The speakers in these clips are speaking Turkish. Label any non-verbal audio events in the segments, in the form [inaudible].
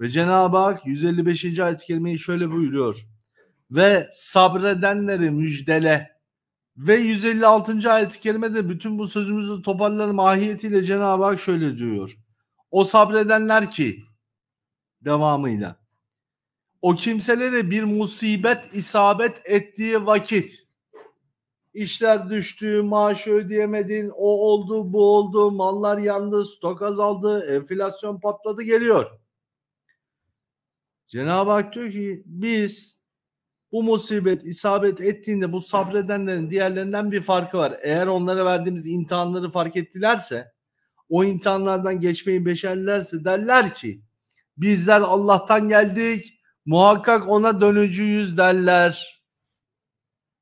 Ve Cenab-ı Hak 155. ayet-i şöyle buyuruyor. Ve sabredenleri müjdele. Ve 156. ayet-i kerimede bütün bu sözümüzü toparlanan mahiyetiyle Cenab-ı Hak şöyle diyor. O sabredenler ki devamıyla. O kimselere bir musibet isabet ettiği vakit işler düştü, maaşı ödeyemedin, o oldu, bu oldu, mallar yandı, stok azaldı, enflasyon patladı geliyor. Cenab-ı Hak diyor ki biz bu musibet isabet ettiğinde bu sabredenlerin diğerlerinden bir farkı var. Eğer onlara verdiğimiz imtihanları fark ettilerse o imtihanlardan geçmeyi beşerlerse derler ki bizler Allah'tan geldik muhakkak ona dönücüyüz derler.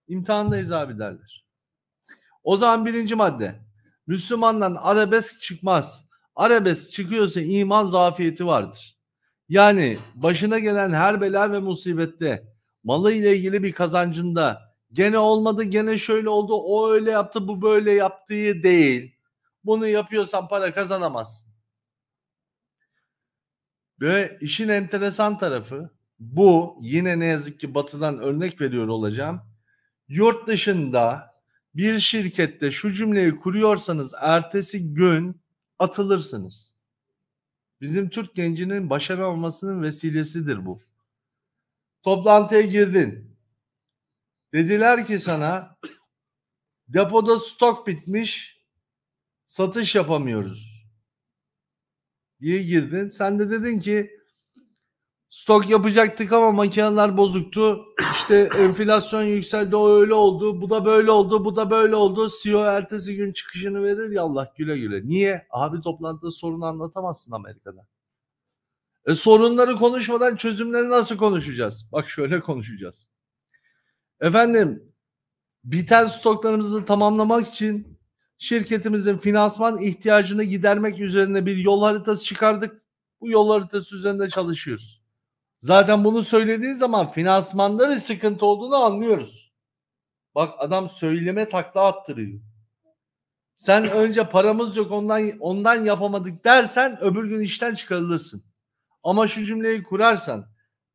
İmtihandayız abi derler. O zaman birinci madde Müslümandan arabesk çıkmaz. Arabesk çıkıyorsa iman zafiyeti vardır. Yani başına gelen her bela ve musibette malı ile ilgili bir kazancında gene olmadı gene şöyle oldu o öyle yaptı bu böyle yaptığı değil. Bunu yapıyorsan para kazanamazsın. Ve işin enteresan tarafı bu yine ne yazık ki batıdan örnek veriyor olacağım. Yurt dışında bir şirkette şu cümleyi kuruyorsanız ertesi gün atılırsınız. Bizim Türk gencinin başarı olmasının vesilesidir bu. Toplantıya girdin. Dediler ki sana depoda stok bitmiş satış yapamıyoruz diye girdin. Sen de dedin ki stok yapacaktık ama makineler bozuktu. İşte [coughs] enflasyon yükseldi o öyle oldu. Bu da böyle oldu. Bu da böyle oldu. CEO ertesi gün çıkışını verir ya Allah güle güle. Niye? Abi toplantıda sorunu anlatamazsın Amerika'da. E, sorunları konuşmadan çözümleri nasıl konuşacağız? Bak şöyle konuşacağız. Efendim biten stoklarımızı tamamlamak için şirketimizin finansman ihtiyacını gidermek üzerine bir yol haritası çıkardık. Bu yol haritası üzerinde çalışıyoruz. Zaten bunu söylediği zaman finansmanda bir sıkıntı olduğunu anlıyoruz. Bak adam söyleme takla attırıyor. Sen önce paramız yok ondan ondan yapamadık dersen öbür gün işten çıkarılırsın. Ama şu cümleyi kurarsan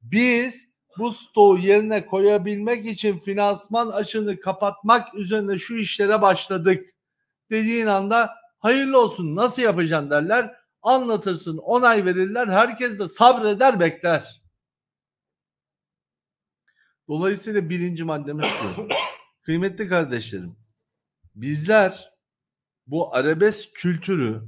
biz bu stoğu yerine koyabilmek için finansman açını kapatmak üzerine şu işlere başladık dediğin anda hayırlı olsun nasıl yapacaksın derler anlatırsın onay verirler herkes de sabreder bekler. Dolayısıyla birinci maddemiz şu. Kıymetli kardeşlerim, bizler bu arabesk kültürü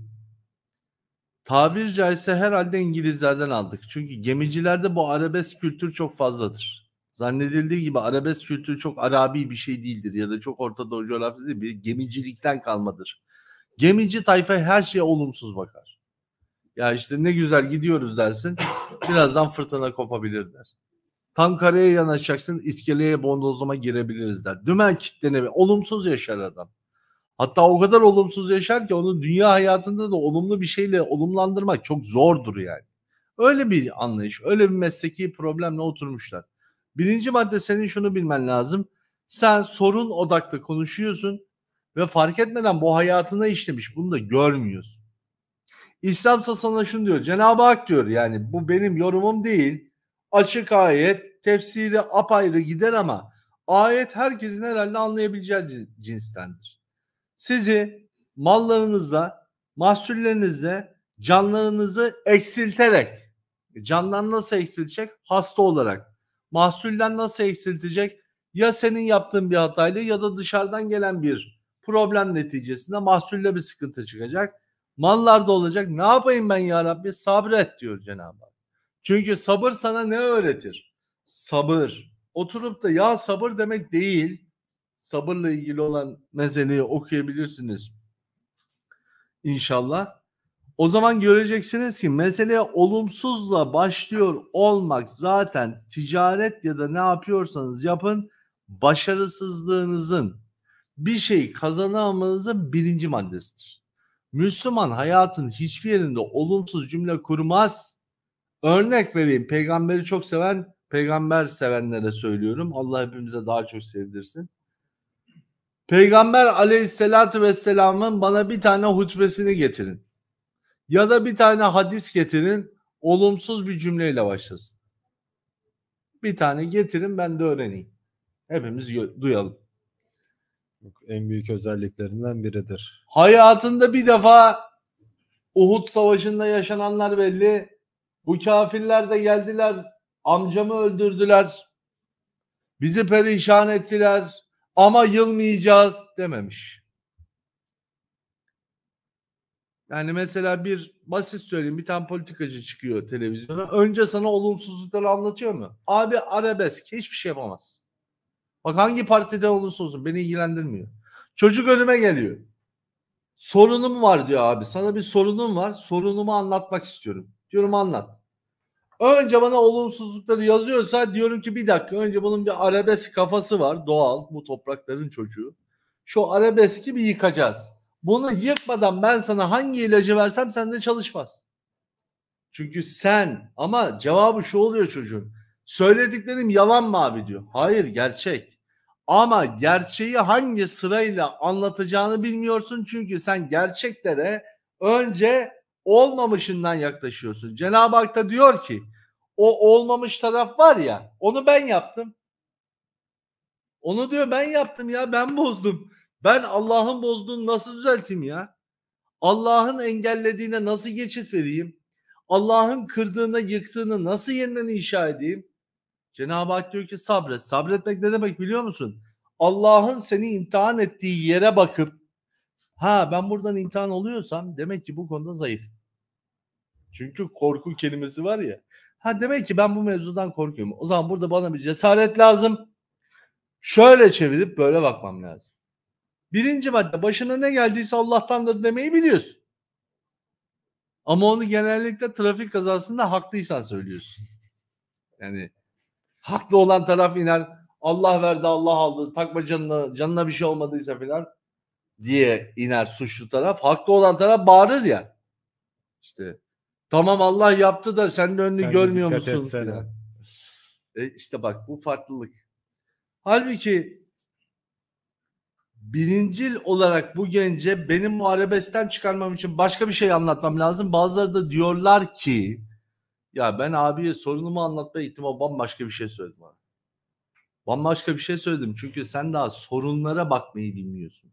tabir caizse herhalde İngilizlerden aldık. Çünkü gemicilerde bu arabesk kültür çok fazladır. Zannedildiği gibi arabesk kültürü çok Arabi bir şey değildir ya da çok Orta Doğu coğrafyası değil, bir gemicilikten kalmadır. Gemici tayfa her şeye olumsuz bakar. Ya işte ne güzel gidiyoruz dersin, birazdan fırtına kopabilir der. Tam kareye yanaşacaksın iskeleye bondozlama girebiliriz der. Dümen kitlenemi olumsuz yaşar adam. Hatta o kadar olumsuz yaşar ki onu dünya hayatında da olumlu bir şeyle olumlandırmak çok zordur yani. Öyle bir anlayış, öyle bir mesleki problemle oturmuşlar. Birinci madde senin şunu bilmen lazım. Sen sorun odaklı konuşuyorsun ve fark etmeden bu hayatına işlemiş. Bunu da görmüyorsun. İslam sana şunu diyor. Cenab-ı Hak diyor yani bu benim yorumum değil açık ayet, tefsiri apayrı gider ama ayet herkesin herhalde anlayabileceği cinstendir. Sizi mallarınızla, mahsullerinizle, canlarınızı eksilterek, candan nasıl eksiltecek? Hasta olarak. Mahsullen nasıl eksiltecek? Ya senin yaptığın bir hatayla ya da dışarıdan gelen bir problem neticesinde mahsulle bir sıkıntı çıkacak. Mallarda olacak. Ne yapayım ben ya Rabbi? Sabret diyor Cenab-ı Hak. Çünkü sabır sana ne öğretir? Sabır. Oturup da ya sabır demek değil. Sabırla ilgili olan meseleyi okuyabilirsiniz. İnşallah. O zaman göreceksiniz ki meseleye olumsuzla başlıyor olmak zaten ticaret ya da ne yapıyorsanız yapın başarısızlığınızın bir şey kazanamanızın birinci maddesidir. Müslüman hayatın hiçbir yerinde olumsuz cümle kurmaz. Örnek vereyim. Peygamberi çok seven, peygamber sevenlere söylüyorum. Allah hepimize daha çok sevdirsin. Peygamber aleyhissalatü vesselamın bana bir tane hutbesini getirin. Ya da bir tane hadis getirin. Olumsuz bir cümleyle başlasın. Bir tane getirin ben de öğreneyim. Hepimiz duyalım. En büyük özelliklerinden biridir. Hayatında bir defa Uhud Savaşı'nda yaşananlar belli. Bu kafirler de geldiler. Amcamı öldürdüler. Bizi perişan ettiler. Ama yılmayacağız dememiş. Yani mesela bir basit söyleyeyim bir tane politikacı çıkıyor televizyona. Önce sana olumsuzlukları anlatıyor mu? Abi arabesk hiçbir şey yapamaz. Bak hangi partiden olursa olsun beni ilgilendirmiyor. Çocuk önüme geliyor. Sorunum var diyor abi. Sana bir sorunum var. Sorunumu anlatmak istiyorum. Diyorum anlat. Önce bana olumsuzlukları yazıyorsa diyorum ki bir dakika önce bunun bir arabesk kafası var doğal bu toprakların çocuğu. Şu arabeski bir yıkacağız. Bunu yıkmadan ben sana hangi ilacı versem sende çalışmaz. Çünkü sen ama cevabı şu oluyor çocuğun. Söylediklerim yalan mı abi diyor. Hayır gerçek. Ama gerçeği hangi sırayla anlatacağını bilmiyorsun çünkü sen gerçeklere önce olmamışından yaklaşıyorsun. Cenab-ı Hak da diyor ki o olmamış taraf var ya onu ben yaptım. Onu diyor ben yaptım ya ben bozdum. Ben Allah'ın bozduğunu nasıl düzelteyim ya? Allah'ın engellediğine nasıl geçit vereyim? Allah'ın kırdığına yıktığını nasıl yeniden inşa edeyim? Cenab-ı Hak diyor ki sabret. Sabretmek ne demek biliyor musun? Allah'ın seni imtihan ettiği yere bakıp Ha ben buradan imtihan oluyorsam demek ki bu konuda zayıf. Çünkü korku kelimesi var ya. Ha demek ki ben bu mevzudan korkuyorum. O zaman burada bana bir cesaret lazım. Şöyle çevirip böyle bakmam lazım. Birinci madde başına ne geldiyse Allah'tandır demeyi biliyorsun. Ama onu genellikle trafik kazasında haklıysan söylüyorsun. Yani haklı olan taraf iner Allah verdi Allah aldı takma canına, canına bir şey olmadıysa filan diye iner suçlu taraf. Haklı olan taraf bağırır ya. İşte tamam Allah yaptı da senin önünü Sen görmüyor musun? E işte bak bu farklılık. Halbuki birincil olarak bu gence benim muharebesten çıkarmam için başka bir şey anlatmam lazım. Bazıları da diyorlar ki ya ben abiye sorunumu anlatmaya gittim o bambaşka bir şey söyledim abi. Bambaşka bir şey söyledim çünkü sen daha sorunlara bakmayı bilmiyorsun.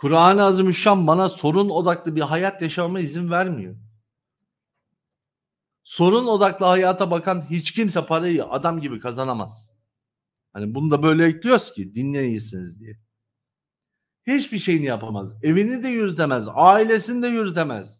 Kur'an-ı Azimüşşan bana sorun odaklı bir hayat yaşamama izin vermiyor. Sorun odaklı hayata bakan hiç kimse parayı adam gibi kazanamaz. Hani bunu da böyle ekliyoruz ki dinleyesiniz diye. Hiçbir şeyini yapamaz. Evini de yürütemez. Ailesini de yürütemez.